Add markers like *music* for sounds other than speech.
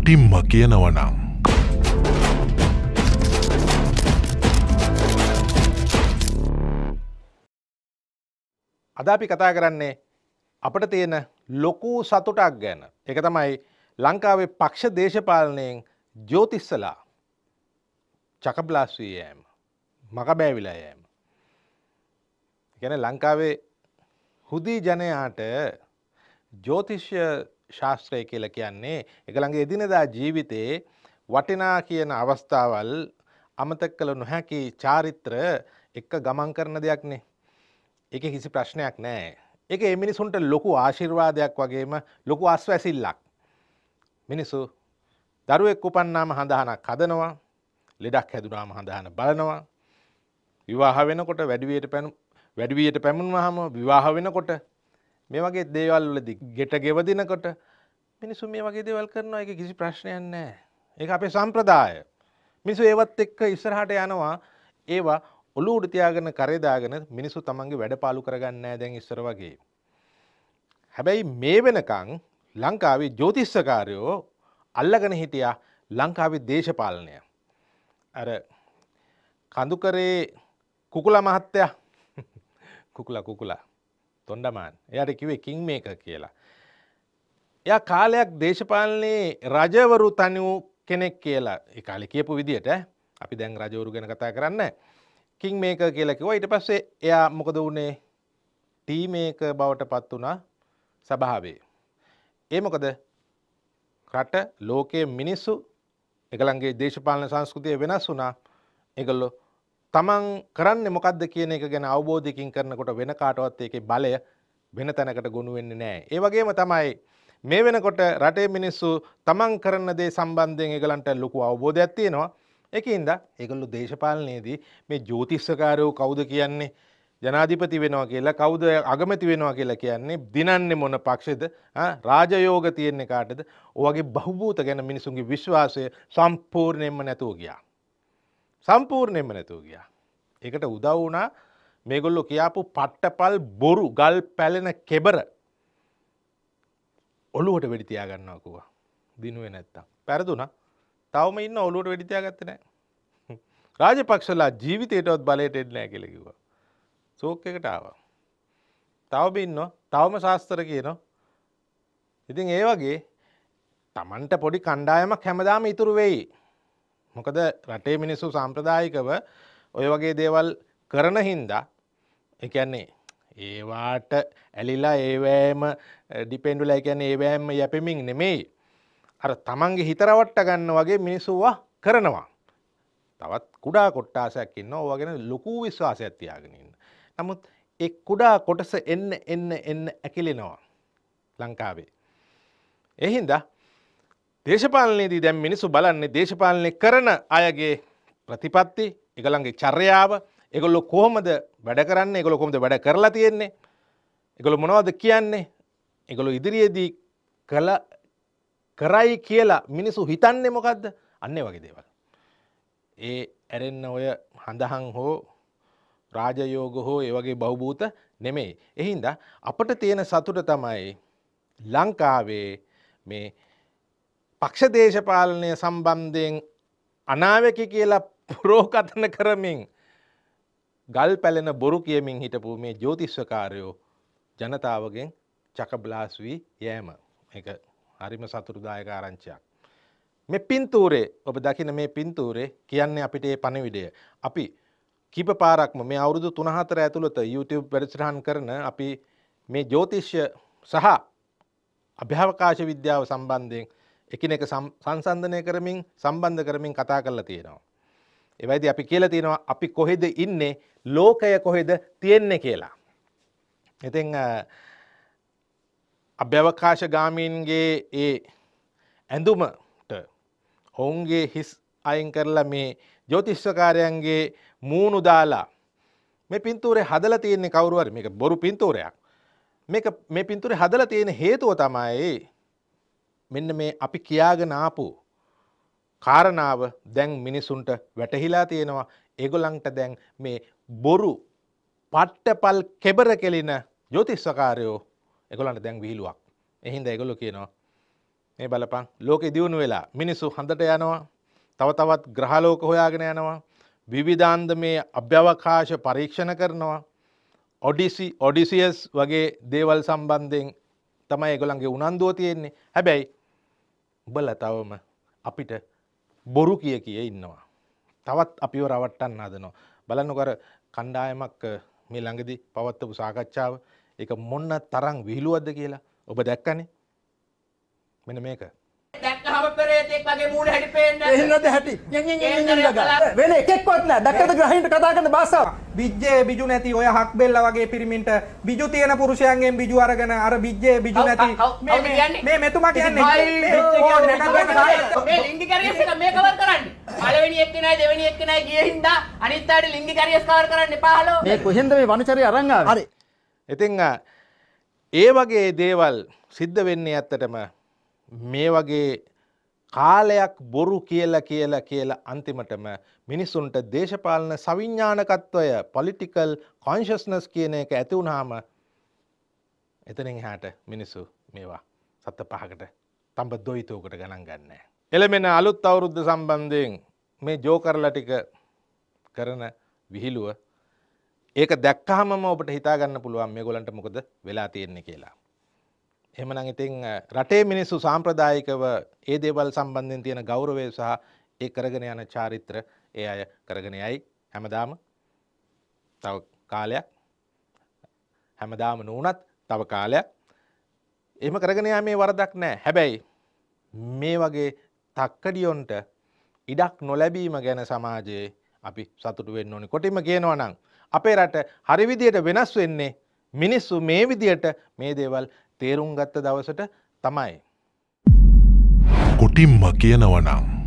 මුටිම්ම කියනවනං. අද අපි කතා කරන්නේ අපට තියෙන ලොකූ සතුටක් ගැන එක තමයි ලංකාවේ පක්ෂ දේශපාලනයෙන් ජෝතිස්සලා චකබ්ලාස්වී යෑම මකබෑවිලා යෑම. ගැන ලංකාවේ හුදී ජනයාට ජෝතිෂ්‍ය ශාස්ත්‍රය කියල කියන්නේ එකළඟ එදිනදා ජීවිතයේ වටිනා කියන අවස්ථාවල් අමතක් කළ නොහැකි චාරිත්‍ර එක්ක ගමන් කරන දෙයක්නේ. එක කිසි ප්‍රශ්නයක් නෑ. එක එමිනිසුන්ට ලොකු ආශිර්වාදයක් වගේම ලොකු අස්වැසිල්ලක්. මිනිසු දරුවෙක් උපන්නාම හඳහනක් හදනවා ලෙඩක් හැදුනාම හඳහන බලනවා. විවාහ වෙනකොට වැඩිවියට පැනු වැඩිවියට පැමුණුවහම විවාහ වෙනකොට මේ වගේ දේවල් වලදී ගෙට ගෙවදිනකොට මිනිස්සු මේ වගේ දේවල් කරනවා ඒක කිසි ප්‍රශ්නයක් නැහැ. ඒක අපේ සම්ප්‍රදාය. මිනිස්සු ඒවත් එක්ක ඉස්සරහට යනවා. ඒවා ඔලුව උඩ තියාගෙන කරේ දාගෙන මිනිස්සු තමන්ගේ වැඩපාලු කරගන්නේ නැහැ දැන් ඉස්සර වගේ. හැබැයි මේ වෙනකන් ලංකාවේ ජ්‍යොතිෂ්‍යකාරයෝ අල්ලගෙන හිටියා ලංකාවේ දේශපාලනය. අර කඳුකරේ කුකුලා මහත්තයා කුකුලා *laughs* කුකුලා තොන්ඩමාන් එයට කිවේ කිං මේක කියලා. එය කාලයක් දේශපාලනයේ රජවරු තනිවූ කෙනෙක් කියලා කාලෙ කියපු විදියට අපි දැන් රජවරු ගැන කතා කරන්න කිං මේක කියලකිව ඊට පස්සේ එයා මොකද වුණේ ටීමේක බවට පත් වනා සභාවේ. ඒ මොකද රට ලෝකයේ මිනිස්සු එකළන්ගේ දේශපාලන සංස්කෘතිය වෙනස් වුනා එකල්ලො තමන් කරන්න මොකක්ද කියන එක ගැන අවබෝධිකින් කරනකොට වෙන කාටවත් ඒකේ බලය වෙන තැනකට ගොුණු වෙන්න නෑ. ඒ වගේම තමයි මේ වෙනකොට රටේ මිනිස්සු තමන් කරන දේ සම්බන්ධයෙන් ඒගලන්ට ලොකු අවබෝධයක් තියෙනවා. එකන්ද ඒගොල්ලු දේශපාලනයේදී මේ ජෝතිස්සකාරයෝ කවුද කියන්නේ ජනාධිපති වෙනවා කියලා කවුද අගමැති වෙනවා කියලා කියන්නේ දිනන්නේ මොන පක්ෂෙද රාජයෝග තියෙන්නේ කාටද ඔවගේ බහුභූත ගැන මිනිසුන්ගේ විශ්වාසය සම්පූර්ණයෙන්ම නැතුව ගියා. සම්පූර්ණයෙන්ම නැතුව ගියා. ඒකට උදව් වුණා මේගොල්ලෝ කියාපු පට්ටපල් බොරු ගල් පැලෙන කෙබර ඔලුවට වෙඩි තියාගන්නවා කිව්වා. දිනුවේ නැත්තම්. පෙරදුනා. තවම ඉන්න ඔලුවට වෙඩි තියාගත්තේ නැහැ. *laughs* රාජපක්ෂලා ජීවිතේටවත් බලයට එන්නේ නැහැ කියලා කිව්වා. ෂෝක් එකට ආවා. තවම ඉන්නවා. තවම ශාස්ත්‍ර කියනවා. ඉතින් ඒ වගේ Tamanට පොඩි කණ්ඩායමක් හැමදාම ඉතුරු වෙයි. මොකද රටේ මිනිස්සු සාම්ප්‍රදායිකව ඔය වගේ දේවල් කරන හින්දා එකන්නේ ඒවාට ඇලිලා ඒවෑම ඩිපෙන්ඩුලා එකැන ඒවෑම යැපෙමින් නෙමෙයි අර තමන්ගේ හිතරවට්ට ගන්න වගේ මිනිසුවා කරනවා තවත් කුඩා කොට්ටාසයක් ඉන්න ඕගෙන ලොකු විශ්වාස ඇතියාගෙනන්න නමුත් එක් කුඩා කොටස එන්න එන්න එන්න ඇකිලෙනවා ලංකාවේ එහින්දා දේශපාලනයේදී දැන් මිනිස්සු බලන්නේ දේශපාලනය කරන අයගේ ප්‍රතිපත්ති එකළඟගේ චර්යාව එකගොල්ලො කොහොමද වැඩ කරන්න එකළො කොමද වැඩ කරලා තියෙන්නේ එකළු මොනවද කියන්නේ එකළු ඉදිරියේදී කළ කරයි කියලා මිනිසු හිතන්නේ මොකක්ද අන්නේ වගේ දේවල්. ඒ ඇරෙන්න ඔය හඳහන් හෝ රාජයෝග හෝ ඒ වගේ බෞභූත නෙමෙයි. එහින්ද අපට තියෙන සතුට තමයි ලංකාවේ මේ පක්ෂ දේශපාලනය සම්බන්ධයෙන් අනාවකි කියලා පුරෝකතන කරමින් ගල් පැලෙන බොරු කියමින් හිටපු මේ ජෝතිශ්වකාරයෝ ජනතාවගෙන් චකබ්ලාස් වී යෑම එක හරිම සතුරුදායක ආරංචයක්. මේ පින්තූරේ ඔබ දකින මේ පින්තූරේ කියන්නේ අපිට ඒ පණවිඩය. අපි කිප පාරක්ම මේ අවුරුදු තුනහතර ඇතුළත YouTube වැඩසටහන් කරන අපි මේ ජෝතිෂ්‍ය සහ අභ්‍යවකාශ විද්‍යාව සම්බන්ධයෙන් එකිනෙක සංසන්ධනය කරමින් සම්බන්ධ කරමින් කතා කරලා තියෙනවා. එවයිද අපි කියලා තියෙනවා අපි කොහෙද ඉන්නේ ලෝකය කොහෙද තියෙන්නේ කියලා. ඉතින් අභ්‍යවකාශ ගාමීන්ගේ ඒ ඇඳුමට ඔවුන්ගේ හිස් අයින් කරලා මේ ජෝතිශ්වකාරයන්ගේ මූුණු දාලා මේ පින්තූරේ හදල තියෙන්නේ කවරුවර මේක බොරු පින්තූරයක් මේක මේ පින්තුරේ හදල තියෙන හේතුව තමයි මෙන්න මේ අපි කියාගෙන ආපු කාරණාව දැන් මිනිසුන්ට වැටහිලා තියෙනවා ඒගොල්ලන්ට දැන් මේ බොරු පට්ටපල් කෙබර කෙලින ජෝතිස්සකාරයෝ ඒගොල්ලන්ට දැන් විහිළුවක්. එහින්ද ඒගොල්ලෝ කියනවා මේ බලපන් ලෝකෙ දියුණු වෙලා මිනිස්සු හඳට යනවා තව තවත් ග්‍රහලෝක හොයාගෙන යනවා විවිධාන්දමේ අභ්‍යවකාශ පරීක්ෂණ කරනවා ඔඩිසි ඔඩිසියස් වගේ දේවල් සම්බන්ධයෙන් තමයි ඒගොල්ලන්ගේ උනන්දුව තියෙන්නේ. හැබැයි උඹල තවම අපිට බොරු කිය කිය ඉන්නවා. තවත් අපිව රවට්ටන්න හදනවා. බලන්නකර කණ්ඩායමක් මේ ළඟදි පවත්වපු සාකච්ඡාව එක මොන්න තරං විහිළුවද්ද කියලා ඔබ දැක්කනේ මෙන මේක හම පෙරේතෙක් වගේ මූණ හැටි පේන්නේ එහෙමද හැටි වෙන එකෙක්වත් නෑ දැක්කද ග්‍රහයින්ට කතා කරන භාෂාව බිජ්ජේ බිජු නැති ඔය හක් බෙල්ල වගේ පිරිමින්ට බිජු තියෙන පුරුෂයන්ගෙන් බිජු අරගෙන අර බිජ්ජේ බිජු නැති මේ මෙතුමා කියන්නේ මේ ලිංගික කැරියස් එක මේ කවර් කරන්නේ පළවෙනි එක්කේ නෑ දෙවෙනි එක්කේ නෑ ගියේ හින්දා අනිත් ආඩ ලිංගික කැරියස් කවර් කරන්න එපා හලෝ මේ කොහෙන්ද මේ වනචරය අරන් ආවේ හරි ඉතින් ඒ වගේ දේවල් සිද්ධ වෙන්නේ ඇත්තටම මේ වගේ කාලයක් බොරු කියල කියල කියල අන්තිමටම මිනිස්සුන්ට දේශපාලන සවිඤ්ඥානකත්වය පොලිටිකල් කොන්ශස්නස් කියන එක ඇතිවුණාම එතනින් හාට මිනිස්සු මේවා සත්ත පහකට තම්බ දොයිතෝකට ගණන් ගන්න. එළමෙන අලුත් අවුරුද්ධ සම්බන්ධයෙන් මේ ජෝකරල ටික කරන විහිළුව ඒක දැක්කහම ඔබට හිතාගන්න පුළුවන් මේ ගොලන්ට මොකද වෙලා තියෙන්නේ කියලා. එමනං ඉතිං රටේ මිනිස්සු සාම්ප්‍රදායිකව ඒ දේවල් සම්බන්ධයෙන් තියෙන ගෞරවය සහ ඒ කරගෙන යන චාරිත්‍ර ඒ අය කරගෙන යයි හැමදාම තව කාලයක් හැමදාම නූනත් තව කාලයක් එම කරගෙන යා මේ වරදක් නෑ හැබැයි මේ වගේ තක්කඩියොන්ට ඉඩක් නොලැබීම ගැන සමාජයේ අපි සතුටු වෙන්න ඕනි කොටිම කියනවා නම් අපේ රට හරිවිදියට වෙනස් වෙන්නේ මිනිස්සු මේ විදියට මේ දේවල් තේරුම් ගත්ත දවසට තමයි. කොටිම්ම කියනවනම්.